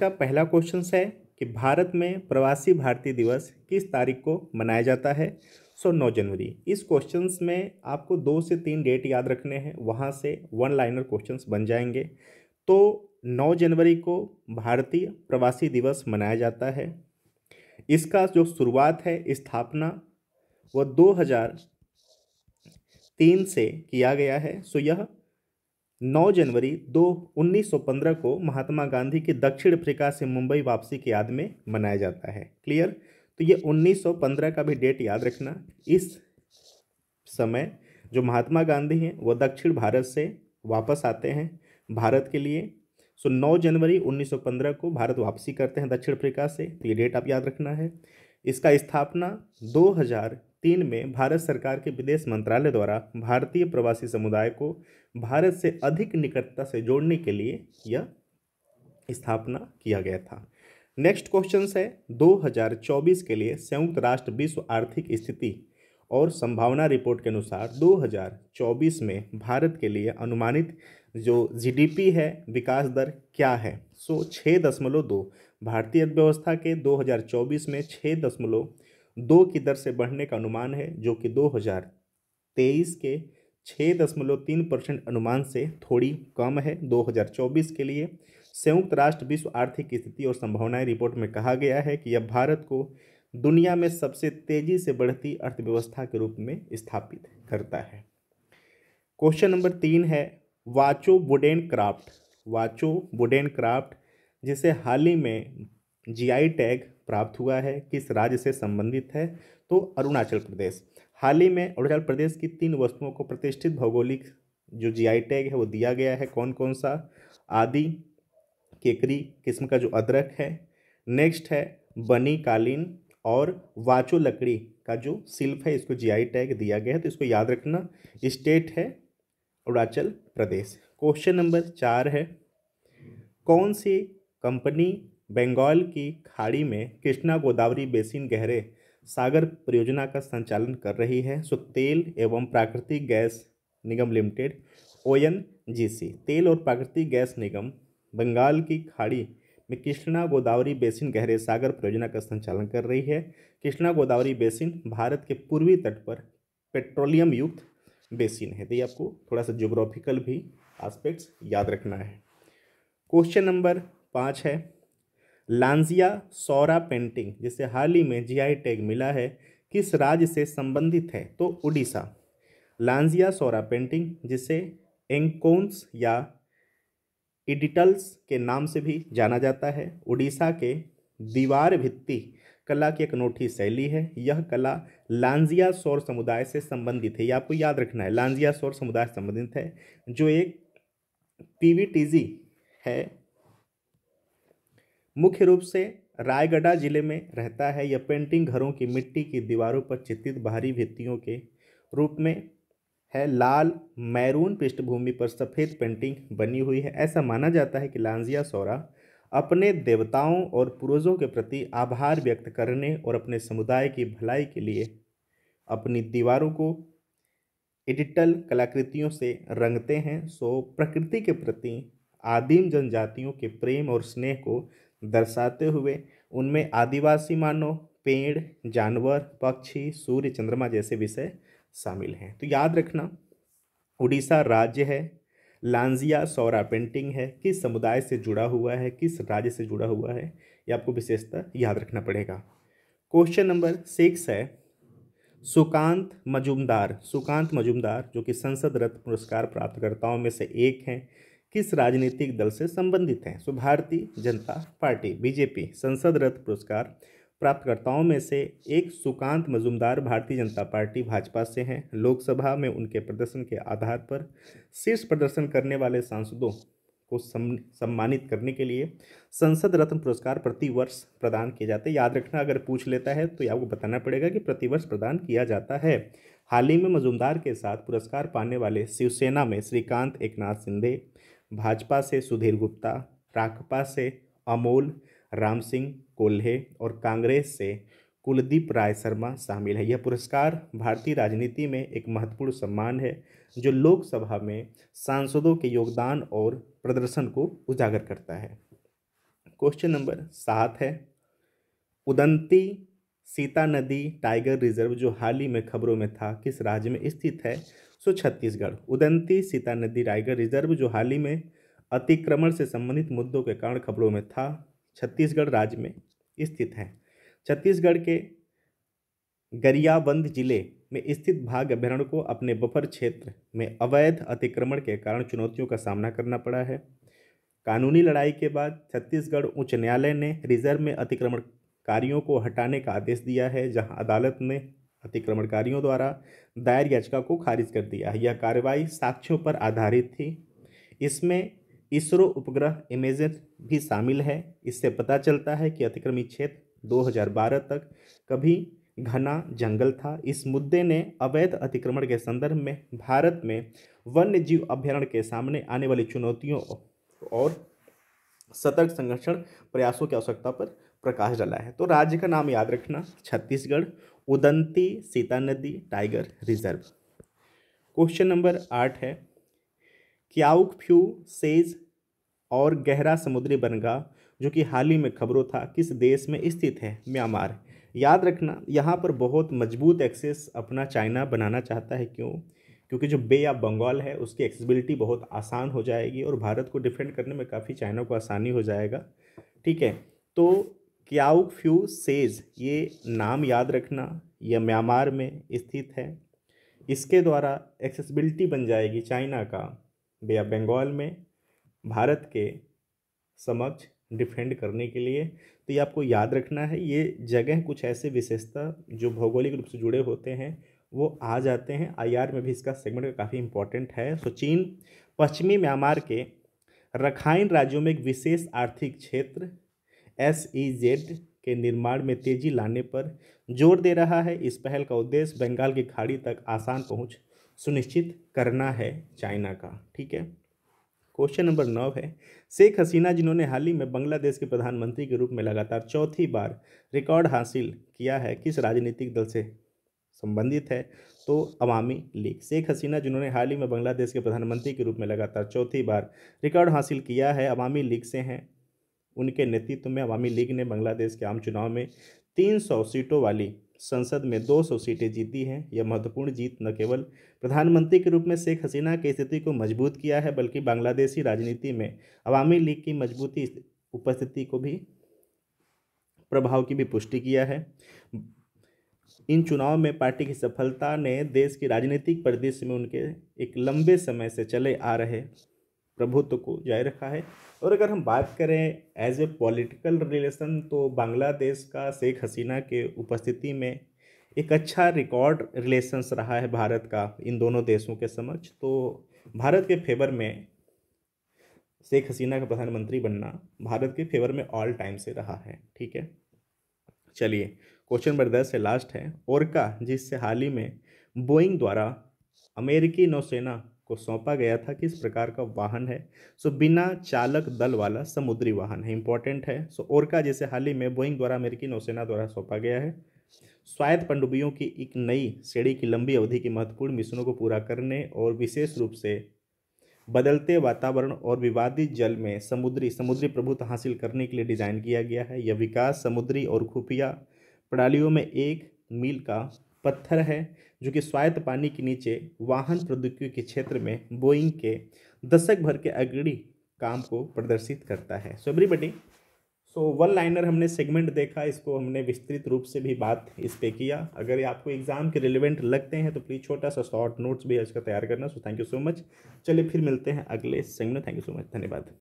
का पहला क्वेश्चन है कि भारत में प्रवासी भारतीय दिवस किस तारीख को मनाया जाता है सो नौ जनवरी इस क्वेश्चन में आपको दो से तीन डेट याद रखने हैं वहाँ से वन लाइनर क्वेश्चन बन जाएंगे तो नौ जनवरी को भारतीय प्रवासी दिवस मनाया जाता है इसका जो शुरुआत है स्थापना वह 2003 से किया गया है सो यह 9 जनवरी दो उन्नीस को महात्मा गांधी की दक्षिण अफ्रीका से मुंबई वापसी की याद में मनाया जाता है क्लियर तो ये 1915 का भी डेट याद रखना इस समय जो महात्मा गांधी हैं वो दक्षिण भारत से वापस आते हैं भारत के लिए सो 9 जनवरी 1915 को भारत वापसी करते हैं दक्षिण अफ्रीका से तो ये डेट आप याद रखना है इसका स्थापना 2000 तीन में भारत सरकार के विदेश मंत्रालय द्वारा भारतीय प्रवासी समुदाय को भारत से अधिक निकटता से जोड़ने के लिए यह स्थापना किया गया था नेक्स्ट क्वेश्चन है 2024 के लिए संयुक्त राष्ट्र विश्व आर्थिक स्थिति और संभावना रिपोर्ट के अनुसार 2024 में भारत के लिए अनुमानित जो जीडीपी है विकास दर क्या है सो छः दशमलव दो भारतीय अर्थव्यवस्था के 2024 में छः दशमलव दो की दर से बढ़ने का अनुमान है जो कि दो हज़ार तेईस के छः दशमलव तीन परसेंट अनुमान से थोड़ी कम है 2024 के लिए संयुक्त राष्ट्र विश्व आर्थिक स्थिति और संभावनाएं रिपोर्ट में कहा गया है कि यह भारत को दुनिया में सबसे तेजी से बढ़ती अर्थव्यवस्था के रूप में स्थापित करता है क्वेश्चन नंबर तीन है Wancho wooden craft Wancho wooden craft जिसे हाल ही में जीआई टैग प्राप्त हुआ है किस राज्य से संबंधित है तो अरुणाचल प्रदेश हाल ही में अरुणाचल प्रदेश की तीन वस्तुओं को प्रतिष्ठित भौगोलिक जो जीआई टैग है वो दिया गया है कौन कौन सा आदि केकरी किस्म का जो अदरक है नेक्स्ट है बनी कालीन और वाचो लकड़ी का जो शिल्प है इसको जीआई टैग दिया गया है तो इसको याद रखना स्टेट है अरुणाचल प्रदेश क्वेश्चन नंबर चार है कौन सी कंपनी बंगाल की खाड़ी में कृष्णा गोदावरी बेसिन गहरे सागर परियोजना का संचालन कर रही है सो तेल एवं प्राकृतिक गैस निगम लिमिटेड ओ तेल और प्राकृतिक गैस निगम बंगाल की खाड़ी में कृष्णा गोदावरी बेसिन गहरे सागर परियोजना का संचालन कर रही है कृष्णा गोदावरी बेसिन भारत के पूर्वी तट पर पेट्रोलियम युक्त बेसिन है तो ये आपको थोड़ा सा जोग्राफिकल भी आस्पेक्ट्स याद रखना है क्वेश्चन नंबर पाँच है लांजिया सौरा पेंटिंग जिसे हाल ही में जीआई टैग मिला है किस राज्य से संबंधित है तो उड़ीसा लांजिया सौरा पेंटिंग जिसे एंकोन्स या इडिटल्स के नाम से भी जाना जाता है उड़ीसा के दीवार भित्ति कला की एक अनूठी शैली है यह कला लांजिया सौर समुदाय से संबंधित है यह आपको याद रखना है लांजिया सौर समुदाय से संबंधित है जो एक पी है मुख्य रूप से रायगढ़ा जिले में रहता है यह पेंटिंग घरों की मिट्टी की दीवारों पर चित्रित बाहरी भित्तियों के रूप में है लाल मैरून पृष्ठभूमि पर सफ़ेद पेंटिंग बनी हुई है ऐसा माना जाता है कि लांजिया सौरा अपने देवताओं और पूर्वजों के प्रति आभार व्यक्त करने और अपने समुदाय की भलाई के लिए अपनी दीवारों को एडिटल कलाकृतियों से रंगते हैं सो प्रकृति के प्रति आदिम जनजातियों के प्रेम और स्नेह को दर्शाते हुए उनमें आदिवासी मानव पेड़ जानवर पक्षी सूर्य चंद्रमा जैसे विषय शामिल हैं तो याद रखना उड़ीसा राज्य है लांजिया सौरा पेंटिंग है किस समुदाय से जुड़ा हुआ है किस राज्य से जुड़ा हुआ है ये आपको विशेषता याद रखना पड़ेगा क्वेश्चन नंबर सिक्स है सुकांत मजुमदार सुकांत मजुमदार जो कि संसद रत्न पुरस्कार प्राप्तकर्ताओं में से एक हैं किस राजनीतिक दल से संबंधित हैं सो भारतीय जनता पार्टी बीजेपी संसद रत्न पुरस्कार प्राप्तकर्ताओं में से एक सुकांत मजुमदार भारतीय जनता पार्टी भाजपा से हैं लोकसभा में उनके प्रदर्शन के आधार पर शीर्ष प्रदर्शन करने वाले सांसदों को सम्मानित करने के लिए संसद रत्न पुरस्कार प्रतिवर्ष प्रदान किए जाते हैं याद रखना अगर पूछ लेता है तो आपको बताना पड़ेगा कि प्रतिवर्ष प्रदान किया जाता है हाल ही में मजुमदार के साथ पुरस्कार पाने वाले शिवसेना में श्रीकांत एकनाथ शिंदे भाजपा से सुधीर गुप्ता राकपा से अमोल राम सिंह कोल्हे और कांग्रेस से कुलदीप राय शर्मा शामिल है यह पुरस्कार भारतीय राजनीति में एक महत्वपूर्ण सम्मान है जो लोकसभा में सांसदों के योगदान और प्रदर्शन को उजागर करता है क्वेश्चन नंबर सात है उदंती सीता नदी टाइगर रिजर्व जो हाल ही में खबरों में था किस राज्य में स्थित है सो छत्तीसगढ़ उदंती सीता नदी टाइगर रिजर्व जो हाल ही में अतिक्रमण से संबंधित मुद्दों के कारण खबरों में था छत्तीसगढ़ राज्य में स्थित है छत्तीसगढ़ के गरियाबंद जिले में स्थित भाग अभ्यारण्य को अपने बफर क्षेत्र में अवैध अतिक्रमण के कारण चुनौतियों का सामना करना पड़ा है कानूनी लड़ाई के बाद छत्तीसगढ़ उच्च न्यायालय ने रिजर्व में अतिक्रमण कार्यों को हटाने का आदेश दिया है जहां अदालत ने अतिक्रमणकारियों द्वारा दायर याचिका को खारिज कर दिया है यह कार्रवाई साक्ष्यों पर आधारित थी इसमें इसरो उपग्रह इमेजन भी शामिल है इससे पता चलता है कि अतिक्रमित क्षेत्र 2012 तक कभी घना जंगल था इस मुद्दे ने अवैध अतिक्रमण के संदर्भ में भारत में वन्य जीव अभ्यारण्य के सामने आने वाली चुनौतियों और सतर्क संरक्षण प्रयासों की आवश्यकता पर प्रकाश डाला है तो राज्य का नाम याद रखना छत्तीसगढ़ उदंती सीता नदी टाइगर रिजर्व क्वेश्चन नंबर आठ है क्याउक फ्यू सेज और गहरा समुद्री बनगा जो कि हाल ही में खबरों था किस देश में स्थित है म्यांमार याद रखना यहाँ पर बहुत मजबूत एक्सेस अपना चाइना बनाना चाहता है क्यों क्योंकि जो बे या बंगाल है उसकी एक्सेसिबिलिटी बहुत आसान हो जाएगी और भारत को डिफेंड करने में काफ़ी चाइना को आसानी हो जाएगा ठीक है तो क्याउक फ्यू सेज ये नाम याद रखना यह म्यांमार में स्थित है इसके द्वारा एक्सेसिबिलिटी बन जाएगी चाइना का या बंगाल में भारत के समक्ष डिफेंड करने के लिए तो ये आपको याद रखना है ये जगह कुछ ऐसे विशेषता जो भौगोलिक रूप से जुड़े होते हैं वो आ जाते हैं आईआर में भी इसका सेगमेंट का काफ़ी इंपॉर्टेंट है सो चीन पश्चिमी म्यांमार के रखाइन राज्यों में एक विशेष आर्थिक क्षेत्र एस ई जेड के निर्माण में तेजी लाने पर जोर दे रहा है इस पहल का उद्देश्य बंगाल की खाड़ी तक आसान पहुंच सुनिश्चित करना है चाइना का ठीक है क्वेश्चन नंबर नौ है शेख हसीना जिन्होंने हाल ही में बांग्लादेश के प्रधानमंत्री के रूप में लगातार चौथी बार रिकॉर्ड हासिल किया है किस राजनीतिक दल से संबंधित है तो अवामी लीग शेख हसीना जिन्होंने हाल ही में बांग्लादेश के प्रधानमंत्री के रूप में लगातार चौथी बार रिकॉर्ड हासिल किया है अवामी लीग से हैं उनके नेतृत्व में अवामी लीग ने बांग्लादेश के आम चुनाव में तीन सीटों वाली संसद में 200 सीटें जीती हैं यह महत्वपूर्ण जीत न केवल प्रधानमंत्री के रूप में शेख हसीना की स्थिति को मजबूत किया है बल्कि बांग्लादेशी राजनीति में अवामी लीग की मजबूती उपस्थिति को भी प्रभाव की भी पुष्टि किया है इन चुनाव में पार्टी की सफलता ने देश की राजनीतिक परिदृश्य में उनके एक लंबे समय से चले आ रहे प्रभुत्व को जारी रखा है और अगर हम बात करें एज ए पॉलिटिकल रिलेशन तो बांग्लादेश का शेख हसीना के उपस्थिति में एक अच्छा रिकॉर्ड रिलेशंस रहा है भारत का इन दोनों देशों के समक्ष तो भारत के फेवर में शेख हसीना का प्रधानमंत्री बनना भारत के फेवर में ऑल टाइम से रहा है ठीक है चलिए क्वेश्चन नंबर दस है लास्ट है ओरका जिससे हाल ही में बोइंग द्वारा अमेरिकी नौसेना को सौंपा गया था किस प्रकार का वाहन है सो बिना चालक दल वाला समुद्री वाहन है इंपॉर्टेंट है सो ओरका जैसे हाल ही में बोइंग द्वारा अमेरिकी नौसेना द्वारा सौंपा गया है स्वायत्त पंडुबियों की एक नई श्रेणी की लंबी अवधि की महत्वपूर्ण मिशनों को पूरा करने और विशेष रूप से बदलते वातावरण और विवादित जल में समुद्री समुद्री प्रभुत्व हासिल करने के लिए डिज़ाइन किया गया है यह विकास समुद्री और खुफिया प्रणालियों में एक मील का पत्थर है जो कि स्वायत्त पानी के नीचे वाहन प्रौद्योगिकी के क्षेत्र में बोइंग के दशक भर के अग्रणी काम को प्रदर्शित करता है so everybody so one liner हमने सेगमेंट देखा इसको हमने विस्तृत रूप से भी बात इस पर किया अगर ये आपको एग्जाम के रिलेवेंट लगते हैं तो प्लीज़ छोटा सा शॉर्ट नोट्स भी इसका तैयार करना so thank you so much चलिए फिर मिलते हैं अगले segment thank you so much धन्यवाद